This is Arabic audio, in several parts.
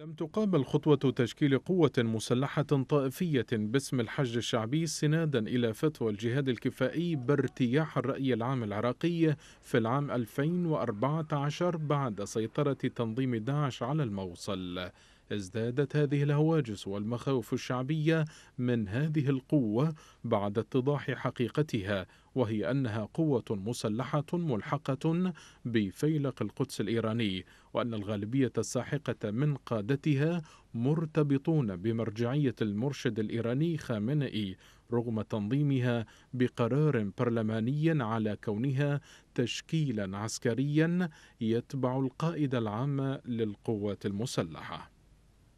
لم تقابل خطوة تشكيل قوة مسلحة طائفية باسم الحج الشعبي سنادا إلى فتوى الجهاد الكفائي بارتياح الرأي العام العراقي في العام 2014 بعد سيطرة تنظيم داعش على الموصل ازدادت هذه الهواجس والمخاوف الشعبية من هذه القوة بعد اتضاح حقيقتها وهي أنها قوة مسلحة ملحقة بفيلق القدس الإيراني وأن الغالبية الساحقة من قادتها مرتبطون بمرجعية المرشد الإيراني خامنئي رغم تنظيمها بقرار برلماني على كونها تشكيلا عسكريا يتبع القائد العام للقوات المسلحه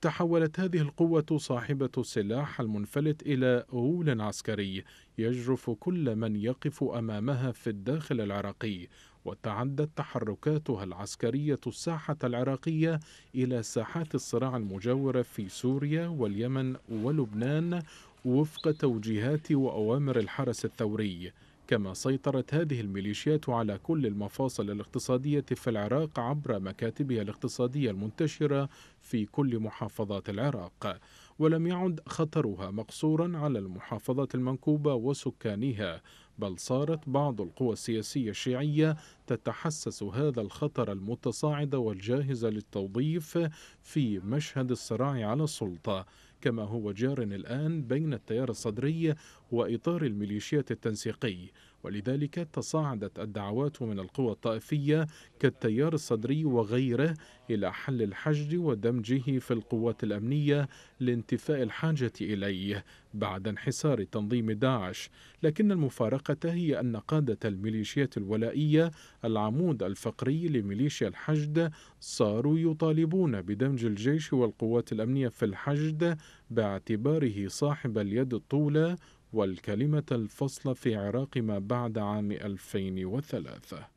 تحولت هذه القوة صاحبة السلاح المنفلت إلى غول عسكري يجرف كل من يقف أمامها في الداخل العراقي وتعدت تحركاتها العسكرية الساحة العراقية إلى ساحات الصراع المجاورة في سوريا واليمن ولبنان وفق توجيهات وأوامر الحرس الثوري كما سيطرت هذه الميليشيات على كل المفاصل الاقتصادية في العراق عبر مكاتبها الاقتصادية المنتشرة في كل محافظات العراق ولم يعد خطرها مقصورا على المحافظات المنكوبة وسكانها بل صارت بعض القوى السياسية الشيعية تتحسس هذا الخطر المتصاعد والجاهز للتوظيف في مشهد الصراع على السلطة كما هو جار الآن بين التيار الصدري وإطار الميليشيات التنسيقي ولذلك تصاعدت الدعوات من القوى الطائفية كالتيار الصدري وغيره إلى حل الحشد ودمجه في القوات الأمنية لانتفاء الحاجة إليه بعد انحسار تنظيم داعش لكن المفارقة هي أن قادة الميليشيات الولائية العمود الفقري لميليشيا الحشد صاروا يطالبون بدمج الجيش والقوات الأمنية في الحشد باعتباره صاحب اليد الطولى والكلمة الفصل في عراق ما بعد عام 2003